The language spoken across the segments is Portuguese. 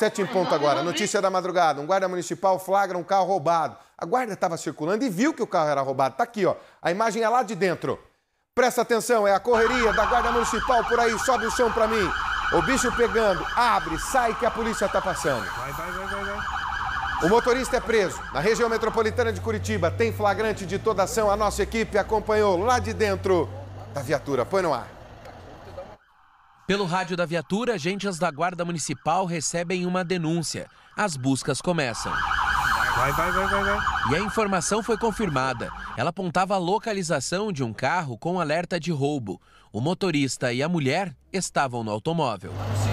Sete em ponto agora. Notícia da madrugada. Um guarda municipal flagra um carro roubado. A guarda estava circulando e viu que o carro era roubado. Tá aqui, ó. A imagem é lá de dentro. Presta atenção, é a correria da guarda municipal por aí. Sobe o chão para mim. O bicho pegando. Abre, sai que a polícia tá passando. Vai, vai, vai, vai, vai. O motorista é preso. Na região metropolitana de Curitiba tem flagrante de toda ação. A nossa equipe acompanhou lá de dentro da viatura. Põe no ar. Pelo rádio da viatura, agentes da Guarda Municipal recebem uma denúncia. As buscas começam. Vai, vai, vai, vai, vai. E a informação foi confirmada. Ela apontava a localização de um carro com alerta de roubo. O motorista e a mulher estavam no automóvel. uma notícia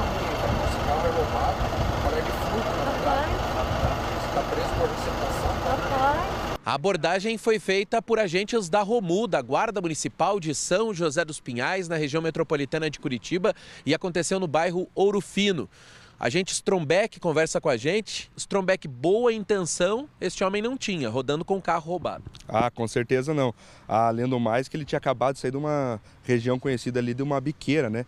ruim, esse carro é roubado, está preso por Papai. A abordagem foi feita por agentes da Romu, da Guarda Municipal de São José dos Pinhais, na região metropolitana de Curitiba, e aconteceu no bairro Ouro Fino. Agente Strombeck conversa com a gente. Strombeck, boa intenção este homem não tinha, rodando com o carro roubado. Ah, com certeza não. Além ah, do mais que ele tinha acabado de sair de uma região conhecida ali de uma biqueira, né?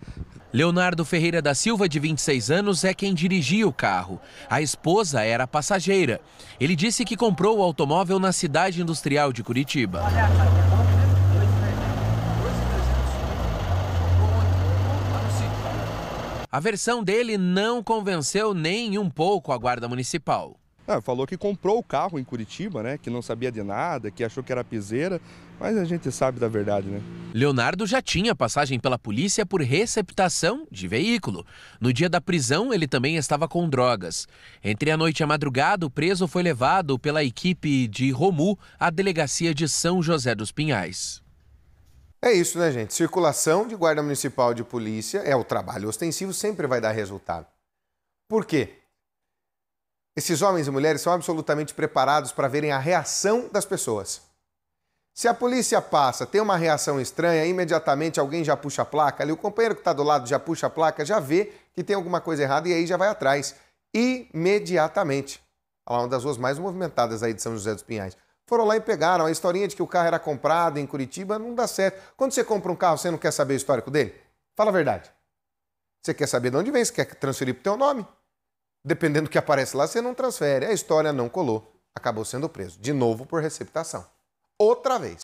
Leonardo Ferreira da Silva, de 26 anos, é quem dirigia o carro. A esposa era passageira. Ele disse que comprou o automóvel na cidade industrial de Curitiba. Olha, olha. A versão dele não convenceu nem um pouco a Guarda Municipal. Ah, falou que comprou o carro em Curitiba, né? Que não sabia de nada, que achou que era piseira, mas a gente sabe da verdade, né? Leonardo já tinha passagem pela polícia por receptação de veículo. No dia da prisão, ele também estava com drogas. Entre a noite e a madrugada, o preso foi levado pela equipe de Romu à delegacia de São José dos Pinhais. É isso, né, gente? Circulação de guarda municipal de polícia é o trabalho ostensivo, sempre vai dar resultado. Por quê? Esses homens e mulheres são absolutamente preparados para verem a reação das pessoas. Se a polícia passa, tem uma reação estranha, imediatamente alguém já puxa a placa, ali o companheiro que está do lado já puxa a placa, já vê que tem alguma coisa errada e aí já vai atrás. Imediatamente. Olha uma das ruas mais movimentadas aí de São José dos Pinhais foram lá e pegaram. A historinha de que o carro era comprado em Curitiba não dá certo. Quando você compra um carro, você não quer saber o histórico dele? Fala a verdade. Você quer saber de onde vem, você quer transferir para o teu nome. Dependendo do que aparece lá, você não transfere. A história não colou. Acabou sendo preso. De novo por receptação. Outra vez.